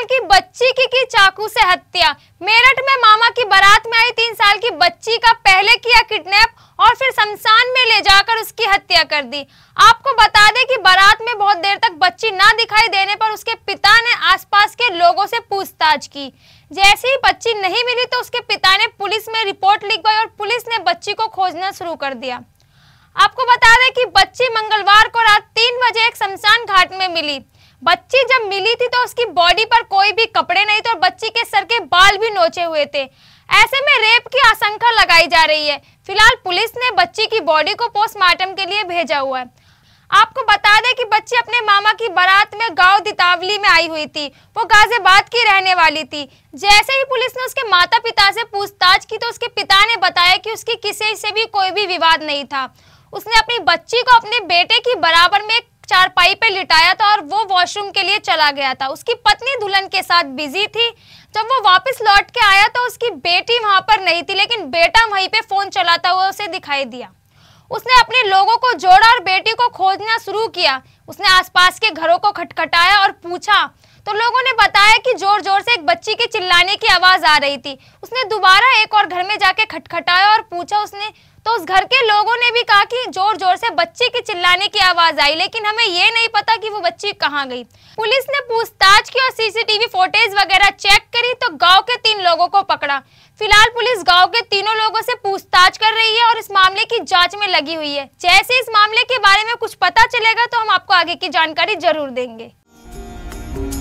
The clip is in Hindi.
साल की बच्ची की की चाकू से हत्या मेरठ में मामा की बारात में आई तीन साल की बच्ची का पहले किया किडनैप और फिर शमशान में ले जाकर उसकी हत्या कर दी आपको बता दें कि बारात में बहुत देर तक बच्ची ना दिखाई देने पर उसके पिता ने आसपास के लोगों से पूछताछ की जैसे ही बच्ची नहीं मिली तो उसके पिता ने पुलिस में रिपोर्ट लिखवाई और पुलिस ने बच्ची को खोजना शुरू कर दिया आपको बता दें कि बच्ची मंगलवार को रात तीन बजे एक शमशान घाट में मिली बच्ची जब मिली थी तो उसकी बॉडी पर कोई भी कपड़े नहीं थे और बच्ची के सर के बाल भी नोचे हुए थे ऐसे में रेप की आशंका लगाई जा रही है फिलहाल पुलिस ने बच्ची की बॉडी को पोस्टमार्टम के लिए भेजा हुआ है आपको बता दें कि बच्ची अपने मामा की बारात में गांव दीतावली में आई हुई थी वो गाजियाबाद की रहने वाली थी जैसे ही पुलिस ने उसके माता पिता से पूछताछ की तो उसके पिता ने बताया कि उसकी किसी से भी कोई भी विवाद नहीं था उसने अपनी बच्ची को अपने बेटे की बराबर में एक चारपाई पे लिटाया था और वो वॉशरूम के लिए चला गया था उसकी पत्नी दुल्हन के साथ बिजी थी जब वो वापस लौट के आया तो उसकी बेटी वहां पर नहीं थी लेकिन बेटा वहीं पे फोन चलाता हुआ उसे दिखाई दिया उसने अपने लोगों को जोड़ा और बेटी को खोजना शुरू किया उसने आसपास के घरों को खटखटाया और पूछा तो लोगों ने बताया कि जोर जोर से एक बच्ची के चिल्लाने की आवाज आ रही थी उसने दोबारा एक और घर में जाके खटखटाया और पूछा उसने तो उस घर के लोगों ने भी कहा कि जोर जोर से बच्ची के चिल्लाने की आवाज आई लेकिन हमें ये नहीं पता कि वो बच्ची कहाँ गई पुलिस ने पूछताछ की और सीसीटीवी फोटेज वगैरह चेक करी तो गांव के तीन लोगों को पकड़ा फिलहाल पुलिस गांव के तीनों लोगों से पूछताछ कर रही है और इस मामले की जांच में लगी हुई है जैसे इस मामले के बारे में कुछ पता चलेगा तो हम आपको आगे की जानकारी जरूर देंगे